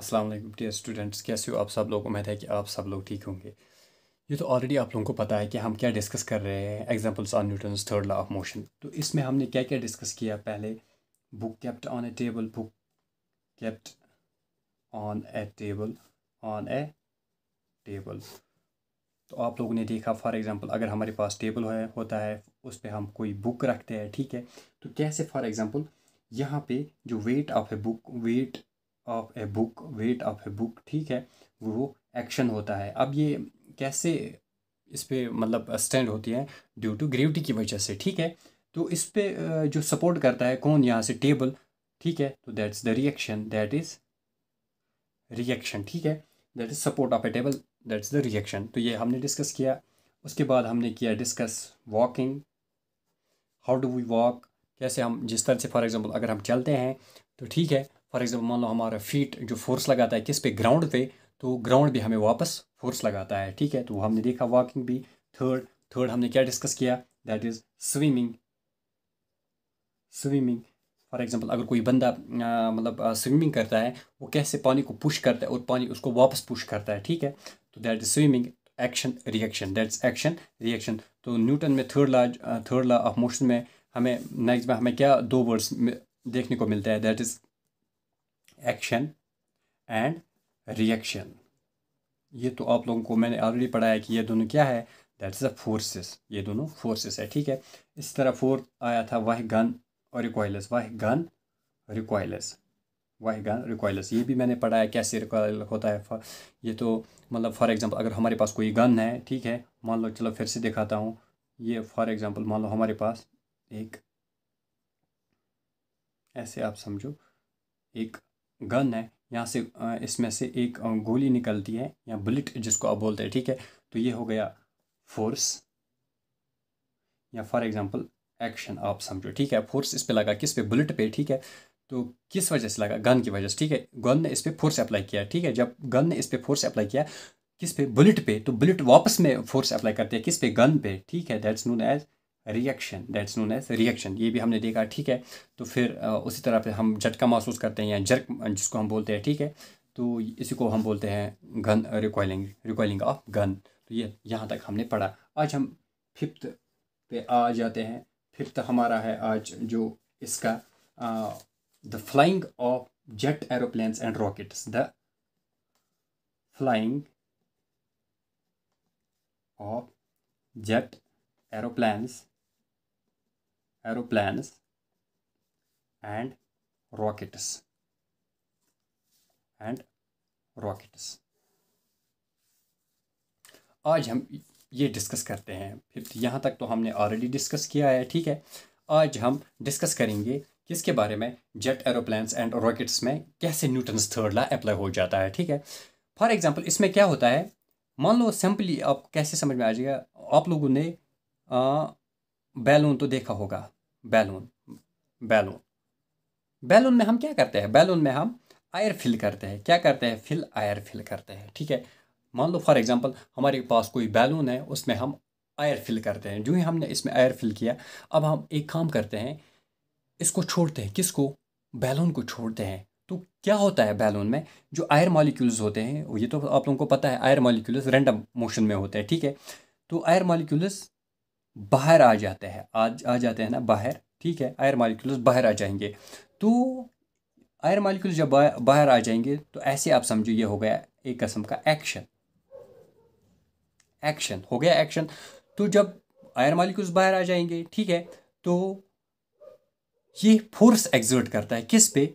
अस्सलाम वालेकुम dear students कैसे हो आप सब लोग उम्मीद है कि आप सब लोग ठीक होंगे ये तो ऑलरेडी आप लोगों को पता है कि हम क्या डिस्कस कर रहे हैं examples on Newton's third law of motion तो इसमें हमने क्या क्या डिस्कस किया पहले book kept on a table book kept on a table on a table तो आप लोगों ने देखा फॉर एग्ज़ाम्पल अगर हमारे पास टेबल है होता है उस पर हम कोई बुक रखते हैं ठीक है तो कैसे फॉर एग्ज़ाम्पल यहाँ पे जो weight of a book weight of a book weight of a book ठीक है वो एक्शन होता है अब ये कैसे इस पर मतलब स्टैंड होती है ड्यू टू ग्रेविटी की वजह से ठीक है तो इस पर जो सपोर्ट करता है कौन यहाँ से टेबल ठीक है तो that's the reaction that is reaction ठीक है that is support of a table that's the reaction तो ये हमने डिस्कस किया उसके बाद हमने किया discuss walking how do we walk कैसे हम जिस तरह से फॉर एग्जांपल अगर हम चलते हैं तो ठीक है फॉर एग्जाम्पल मान लो हमारा फीट जो फोर्स लगाता है किस पे ग्राउंड पे तो ग्राउंड भी हमें वापस फोर्स लगाता है ठीक है तो हमने देखा वॉकिंग भी थर्ड थर्ड हमने क्या डिस्कस किया that is swimming swimming for example अगर कोई बंदा मतलब स्विमिंग करता है वो कैसे पानी को पुश करता है और पानी उसको वापस पुश करता है ठीक है तो that is swimming action reaction that's action reaction तो न्यूटन में third law third law of motion में हमें मैक्सिमम हमें क्या दो वर्ड्स देखने को मिलता है that is action and reaction ये तो आप लोगों को मैंने ऑलरेडी पढ़ाया कि ये दोनों क्या है दैट इज़ अ फोर्सेस ये दोनों फोर्सेस है ठीक है इस तरह फोर्थ आया था वाह गन और रिकॉयलस वाह गन रिकॉयलस वाह गन रिकॉयलस ये भी मैंने पढ़ाया कैसे रिकॉयल होता है ये तो मतलब फॉर एग्जांपल अगर हमारे पास कोई गन है ठीक है मान लो चलो फिर से दिखाता हूँ ये फॉर एग्जांपल मान लो हमारे पास एक ऐसे आप समझो एक गन है यहाँ से इसमें से एक गोली निकलती है या बुलेट जिसको आप बोलते हैं ठीक है तो ये हो गया फोर्स या फॉर एग्जांपल एक्शन आप समझो ठीक है फोर्स इस पे लगा किस पे बुलेट पे ठीक है तो किस वजह से लगा गन की वजह से ठीक है गन ने इस पर फोर्स अप्लाई किया ठीक है जब गन ने इस पर फोर्स अप्लाई किया किस पे बुलेट पे तो बुलेट वापस में फोर्स अप्लाई करती है किस पे गन पे ठीक है that's known as reaction that's known as reaction ये भी हमने देखा ठीक है तो फिर उसी तरह पे हम झटका महसूस करते हैं या जर्क जिसको हम बोलते हैं ठीक है तो इसी को हम बोलते हैं gun recalling recoiling of gun तो ये यहाँ तक हमने पढ़ा आज हम फिफ्थ पे आ जाते हैं फिफ्थ हमारा है आज जो इसका the flying of jet aeroplanes and rockets the flying of jet aeroplanes aeroplanes and rockets and rockets आज हम ये डिस्कस करते हैं फिर तो यहाँ तक तो हमने ऑलरेडी डिस्कस किया है ठीक है आज हम डिस्कस करेंगे किसके बारे में जेट एरोप्लेन्स एंड रॉकेट्स में कैसे न्यूटन्स थर्ड ला अप्लाई हो जाता है ठीक है फॉर एग्जांपल इसमें क्या होता है मान लो सिंपली आप कैसे समझ में आ जाएगा आप लोगों ने बैलून तो देखा होगा बैलून बैलून बैलून में हम क्या करते हैं बैलून में हम आयर फिल करते हैं क्या करते हैं फिल आयर फिल करते हैं ठीक है मान लो फॉर एग्जांपल हमारे पास कोई बैलून है उसमें हम आयर फिल करते हैं जो ही हमने इसमें आयर फिल किया अब हम एक काम करते हैं इसको छोड़ते हैं किसको बैलून को छोड़ते हैं तो क्या होता है बैलून में जो आयर मॉलिक्यूल्स होते हैं ये तो आप लोगों को पता है आयर मॉलिक्यूल्स रेंडम मोशन में होते हैं ठीक है तो आयर मॉलिक्यूल्स बाहर आ जाते हैं आज आ जाते हैं ना बाहर ठीक है आयर मालिक्यूल्स बाहर आ जाएंगे तो आयर मालिक्यूल्स जब बाहर आ जाएंगे तो ऐसे आप समझो ये हो गया एक कस्म का एक्शन एक्शन हो गया एक्शन तो जब आयर मालिक्यूल्स बाहर आ जाएंगे ठीक है तो ये फोर्स एग्जर्ट करता है किस पे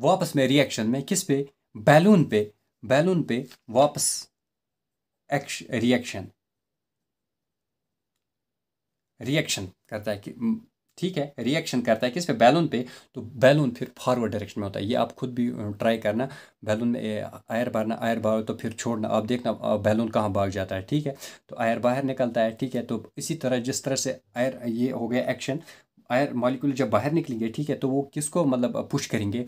वापस में रिएक्शन में किस पे बैलून पे बैलून पे वापस एक्श रिएक्शन रिएक्शन करता है कि ठीक है रिएक्शन करता है किस पे बैलून पे तो बैलून फिर फॉरवर्ड डायरेक्शन में होता है ये आप खुद भी ट्राई करना बैलून में आयर भरना आयर भरो तो फिर छोड़ना आप देखना बैलून कहाँ भाग जाता है ठीक है तो आयर बाहर निकलता है ठीक है तो इसी तरह जिस तरह से आयर ये हो गया एक्शन आयर मॉलिक्यूल जब बाहर निकलेंगे ठीक है तो वो किसको मतलब पुश करेंगे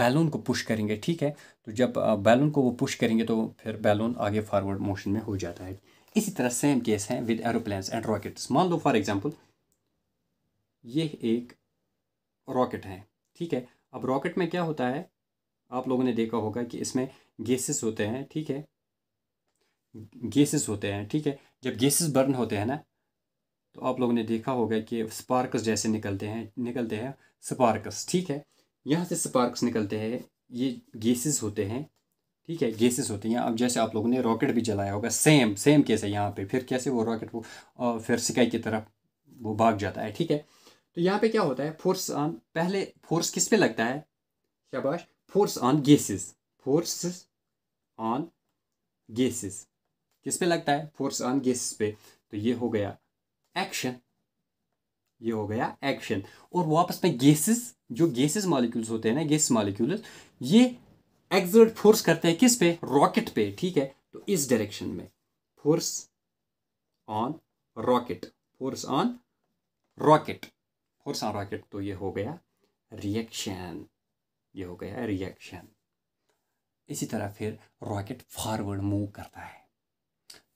बैलून को पुश करेंगे ठीक है तो जब बैलून को वो पुश करेंगे तो फिर बैलून आगे फॉरवर्ड मोशन में हो जाता है इसी तरह सेम केस है विद एरोप्लेन्स एंड रॉकेट्स मान लो फॉर एग्जांपल ये एक रॉकेट है ठीक है अब रॉकेट में क्या होता है आप लोगों ने देखा होगा कि इसमें गैसेस होते हैं ठीक है गैसेस होते हैं ठीक है जब गैसेस बर्न होते हैं ना तो आप लोगों ने देखा होगा कि स्पार्कस जैसे निकलते हैं निकलते हैं स्पार्कस ठीक है यहाँ से स्पार्कस निकलते हैं ये गैसेस होते हैं ठीक है गैसेस होती हैं अब जैसे आप लोगों ने रॉकेट भी जलाया होगा सेम सेम केस है यहाँ पे फिर कैसे वो रॉकेट वो फिर सिकाई की तरफ वो भाग जाता है ठीक है तो यहाँ पे क्या होता है फोर्स ऑन पहले फोर्स किस पे लगता है शाबाश force on gases force on gases किस पे लगता है फोर्स ऑन गैसेस पे तो ये हो गया एक्शन ये हो गया एक्शन और वापस में गैसेस जो गैसेस मॉलिक्यूल्स होते हैं ना गैस मॉलिक्यूल्स ये एक्सर्ट फोर्स करते हैं किस पे रॉकेट पे ठीक है तो इस डायरेक्शन में force on rocket force on rocket force on rocket तो ये हो गया रिएक्शन ये हो गया रिएक्शन इसी तरह फिर रॉकेट फॉरवर्ड मूव करता है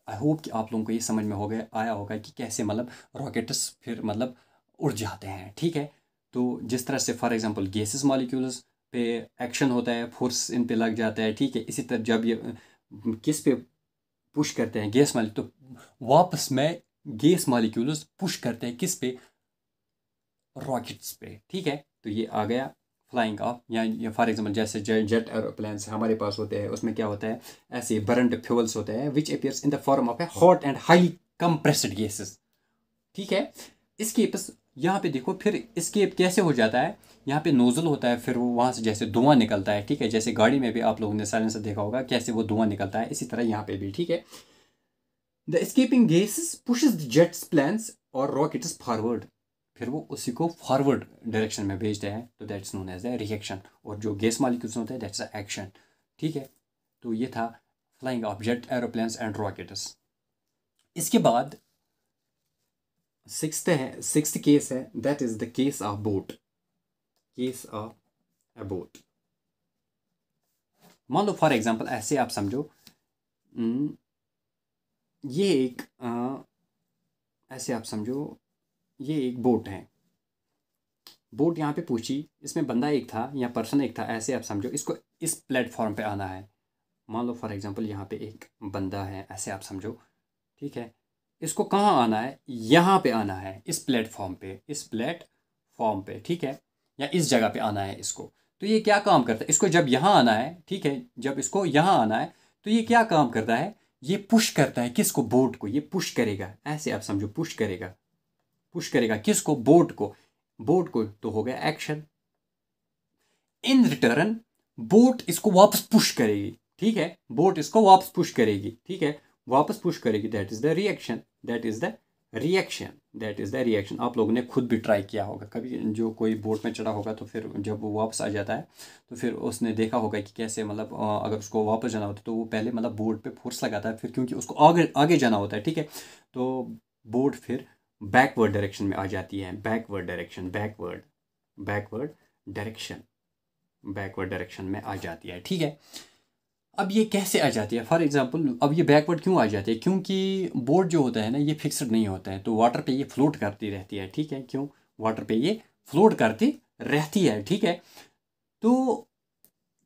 आई होप कि आप लोगों को ये समझ में हो गया आया होगा कि कैसे मतलब रॉकेट्स फिर मतलब उड़ जाते हैं ठीक है तो जिस तरह से फॉर एग्जांपल गैसेस मॉलिक्यूल्स पे एक्शन होता है फोर्स इन पे लग जाता है ठीक है इसी तरह जब ये किस पे पुश करते हैं गैस मालिक तो वापस में गैस मालिक्यूल्स पुश करते हैं किस पे रॉकेट्स पे ठीक है तो ये आ गया फ्लाइंग ऑफ या फॉर एग्जाम्पल जैसे जेट एरोप्लेन हमारे पास होते हैं उसमें क्या होता है ऐसे बरंट फ्यूल्स होते हैं which appears in the form of a hot and high compressed gases ठीक है इसके यहाँ पे देखो फिर स्केप कैसे हो जाता है यहाँ पे नोज़ल होता है फिर वो वहाँ से जैसे धुआं निकलता है ठीक है जैसे गाड़ी में भी आप लोगों ने साइलेंसर देखा होगा कैसे वो धुआं निकलता है इसी तरह यहाँ पे भी ठीक है the escaping gases pushes the jets planes और रॉकेट फॉरवर्ड फिर वो उसी को फॉरवर्ड डायरेक्शन में भेजते हैं तो that's known as a reaction और जो गैस मालिक्यूल्स होते हैं दैट्स अ एक्शन ठीक है तो ये था flying object aeroplanes and rockets इसके बाद सिक्स्थ है सिक्स्थ केस है that is the case of boat case of a boat मान लो फॉर एग्जांपल ऐसे आप समझो ये एक आ, ऐसे आप समझो ये एक बोट है बोट यहाँ पे पूछी इसमें बंदा एक था या पर्सन एक था ऐसे आप समझो इसको इस प्लेटफॉर्म पे आना है मान लो फॉर एग्जांपल यहाँ पे एक बंदा है ऐसे आप समझो ठीक है इसको कहाँ आना है यहाँ पे आना है इस प्लेटफॉर्म पे इस प्लेटफॉर्म पे ठीक है या इस जगह पे आना है इसको तो ये क्या काम करता है इसको जब यहाँ आना है ठीक है जब इसको यहाँ आना है तो ये क्या काम करता है ये पुश करता है किसको बोट को ये पुश करेगा ऐसे आप समझो पुश करेगा पुश करेगा किसको बोट को बोट को तो हो गया एक्शन इन रिटर्न बोट इसको वापस पुश करेगी ठीक है बोट इसको वापस पुश करेगी ठीक है वापस पुश करेगी that is the reaction that is the reaction that is the reaction आप लोगों ने खुद भी ट्राई किया होगा कभी जो कोई बोट में चढ़ा होगा तो फिर जब वो वापस आ जाता है तो फिर उसने देखा होगा कि कैसे मतलब अगर उसको वापस जाना होता है तो वो पहले मतलब बोट पे फोर्स लगाता है फिर क्योंकि उसको आगे आगे जाना होता है ठीक है तो बोट फिर बैकवर्ड डायरेक्शन में आ जाती है backward direction backward backward direction backward direction में आ जाती है ठीक है अब ये कैसे आ जाती है फॉर एग्ज़ाम्पल अब ये बैकवर्ड क्यों आ जाती है क्योंकि बोर्ड जो होता है ना ये फिक्सड नहीं होता है तो वाटर पे ये फ्लोट करती रहती है ठीक है क्यों वाटर पे ये फ्लोट करती रहती है ठीक है तो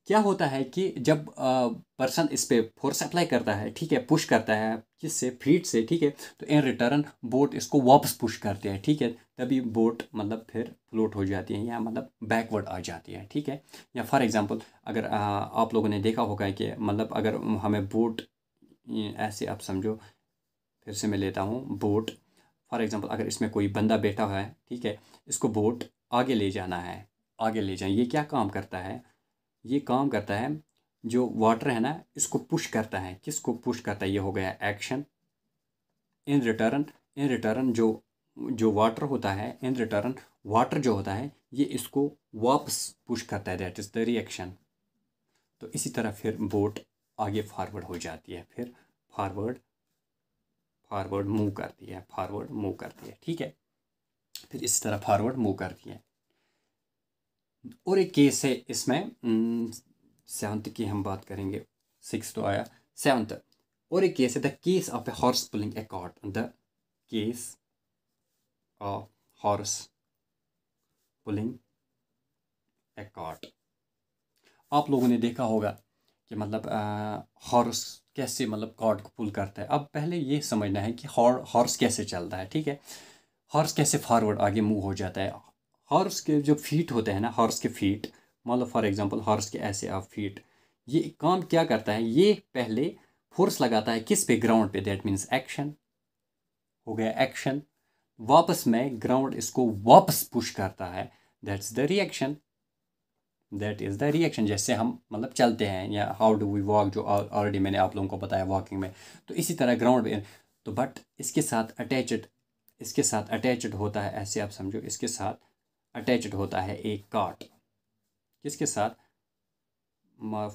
क्या होता है कि जब पर्सन इस पर फोर्स अप्लाई करता है ठीक है पुश करता है से फीट से ठीक है तो इन रिटर्न बोट इसको वापस पुश करते हैं ठीक है तभी बोट मतलब फिर फ्लोट हो जाती है या मतलब बैकवर्ड आ जाती है ठीक है या फॉर एग्जांपल अगर आ, आप लोगों ने देखा होगा कि मतलब अगर हमें बोट ऐसे आप समझो फिर से मैं लेता हूँ बोट फॉर एग्ज़ाम्पल अगर इसमें कोई बंदा बैठा हुआ है ठीक है इसको बोट आगे ले जाना है आगे ले जाए ये क्या काम करता है ये काम करता है जो वाटर है ना इसको पुश करता है किसको पुश करता है ये हो गया action in return in return जो जो वाटर होता है इन रिटर्न वाटर जो होता है ये इसको वापस पुश करता है दैट इज़ द रिएक्शन तो इसी तरह फिर बोट आगे फारवर्ड हो जाती है फिर फारवर्ड फारवर्ड मूव करती है फारवर्ड मूव करती है ठीक है फिर इस तरह फारवर्ड मूव करती है और एक केस है इसमें सेवंथ की हम बात करेंगे सिक्स तो आया सेवंथ और एक केस है the case of a horse pulling a cart the case of horse pulling a cart आप लोगों ने देखा होगा कि मतलब हॉर्स कैसे मतलब कार्ड को पुल करता है अब पहले ये समझना है कि हॉर्स कैसे चलता है ठीक है हॉर्स कैसे फॉरवर्ड आगे मूव हो जाता है हॉर्स के जो फीट होते हैं ना हॉर्स के फीट मान लो फॉर एग्जांपल हॉर्स के ऐसे आप फीट ये काम क्या करता है ये पहले फोर्स लगाता है किस पे ग्राउंड पे दैट मीन्स एक्शन हो गया एक्शन वापस में ग्राउंड इसको वापस पुश करता है that's the reaction that is the reaction जैसे हम मतलब चलते हैं या हाउ डू वी वॉक जो ऑलरेडी मैंने आप लोगों को बताया वॉकिंग में तो इसी तरह ग्राउंड पे तो बट इसके साथ अटैचड इसके साथ अटैचड होता है ऐसे आप समझो इसके साथ अटैच्ड होता है एक कार्ट किसके साथ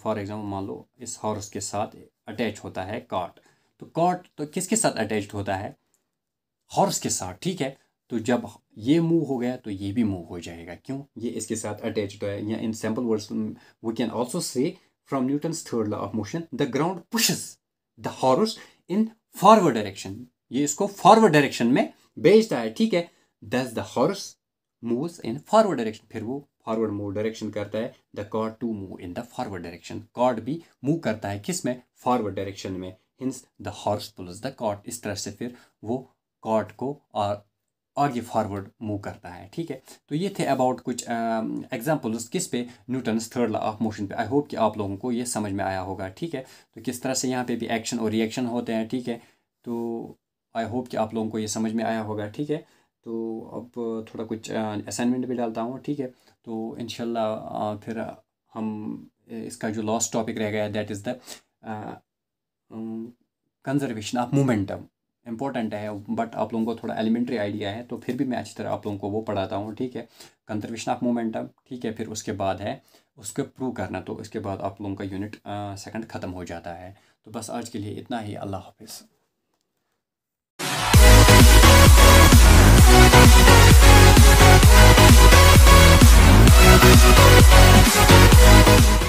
फॉर एग्जाम्पल मान लो इस हॉर्स के साथ अटैच होता है कार्ट तो कार्ट तो किसके साथ अटैच होता है हॉर्स के साथ ठीक है तो जब ये मूव हो गया तो ये भी मूव हो जाएगा क्यों ये इसके साथ अटैच्ड है या in simple words we can also say from Newton third law of motion the ground pushes the horse in forward direction ये इसको फॉरवर्ड डायरेक्शन में भेजता है ठीक है thus the horse moves in forward direction फिर वो फॉरवर्ड मूव डायरेक्शन करता है the cart to move in the forward direction cart भी मूव करता है किस में फॉरवर्ड डायरेक्शन में hence the horse pulls the cart इस तरह से फिर वो कॉड को और और ये फॉरवर्ड मूव करता है ठीक है तो ये थे अबाउट कुछ एग्जाम्पल्स किस पे Newton's third law of motion पे आई होप कि आप लोगों को ये समझ में आया होगा ठीक है तो किस तरह से यहाँ पे भी एक्शन और रिएक्शन होते हैं ठीक है तो आई होप कि आप लोगों को ये समझ में आया होगा ठीक है तो अब थोड़ा कुछ असाइनमेंट भी डालता हूँ ठीक है तो इन फिर हम इसका जो लास्ट टॉपिक रह गया that is the conservation of momentum important है बट आप लोगों को थोड़ा एलिमेंट्री आइडिया है तो फिर भी मैं अच्छी तरह आप लोगों को वो पढ़ाता हूँ ठीक है कंजर्वेशन ऑफ मोमेंटम ठीक है फिर उसके बाद है उसको प्रूव करना तो उसके बाद आप लोगों का यूनिट सेकंड ख़त्म हो जाता है तो बस आज के लिए इतना ही अल्लाह हाफिज़ No hay